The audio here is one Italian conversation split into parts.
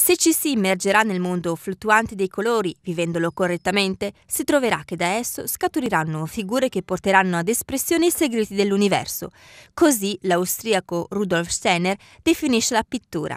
Se ci si immergerà nel mondo fluttuante dei colori, vivendolo correttamente, si troverà che da esso scaturiranno figure che porteranno ad espressione i segreti dell'universo. Così l'austriaco Rudolf Steiner definisce la pittura.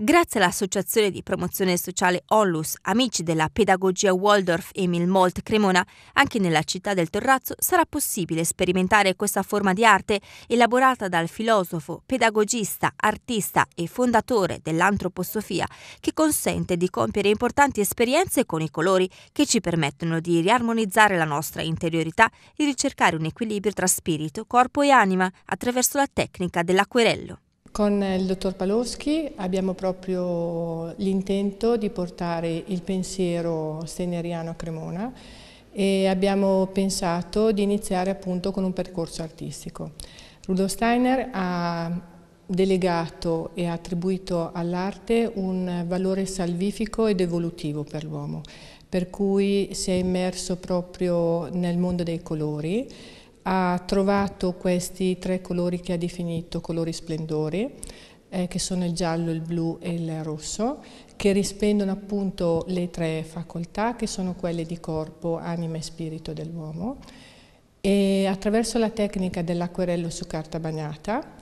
Grazie all'associazione di promozione sociale Onlus, amici della pedagogia Waldorf e Milmolt Cremona, anche nella città del Torrazzo sarà possibile sperimentare questa forma di arte elaborata dal filosofo, pedagogista, artista e fondatore dell'antroposofia che consente di compiere importanti esperienze con i colori che ci permettono di riarmonizzare la nostra interiorità e ricercare un equilibrio tra spirito, corpo e anima attraverso la tecnica dell'acquerello. Con il dottor Paloschi abbiamo proprio l'intento di portare il pensiero steneriano a Cremona e abbiamo pensato di iniziare appunto con un percorso artistico. Rudolf Steiner ha delegato e ha attribuito all'arte un valore salvifico ed evolutivo per l'uomo, per cui si è immerso proprio nel mondo dei colori, ha trovato questi tre colori che ha definito colori splendori, eh, che sono il giallo, il blu e il rosso, che rispendono appunto le tre facoltà che sono quelle di corpo, anima e spirito dell'uomo. E attraverso la tecnica dell'acquerello su carta bagnata,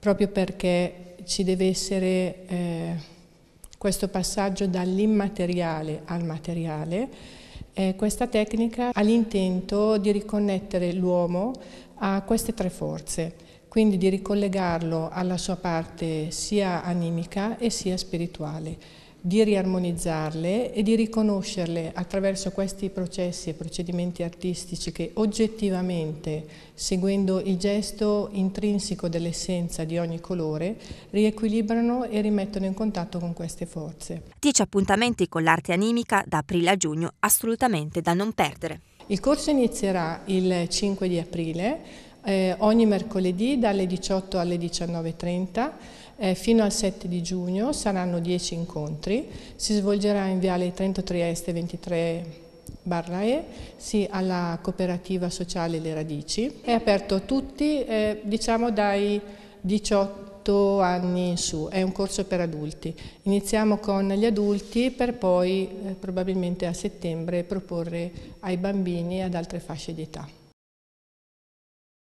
proprio perché ci deve essere eh, questo passaggio dall'immateriale al materiale, eh, questa tecnica ha l'intento di riconnettere l'uomo a queste tre forze, quindi di ricollegarlo alla sua parte sia animica e sia spirituale di riarmonizzarle e di riconoscerle attraverso questi processi e procedimenti artistici che oggettivamente, seguendo il gesto intrinseco dell'essenza di ogni colore, riequilibrano e rimettono in contatto con queste forze. Dieci appuntamenti con l'arte animica da aprile a giugno, assolutamente da non perdere. Il corso inizierà il 5 di aprile, eh, ogni mercoledì dalle 18 alle 19.30 eh, fino al 7 di giugno saranno 10 incontri, si svolgerà in Viale 30 Trieste 23 barra E, sì, alla cooperativa sociale Le Radici. È aperto a tutti, eh, diciamo dai 18 anni in su, è un corso per adulti. Iniziamo con gli adulti per poi eh, probabilmente a settembre proporre ai bambini e ad altre fasce di età.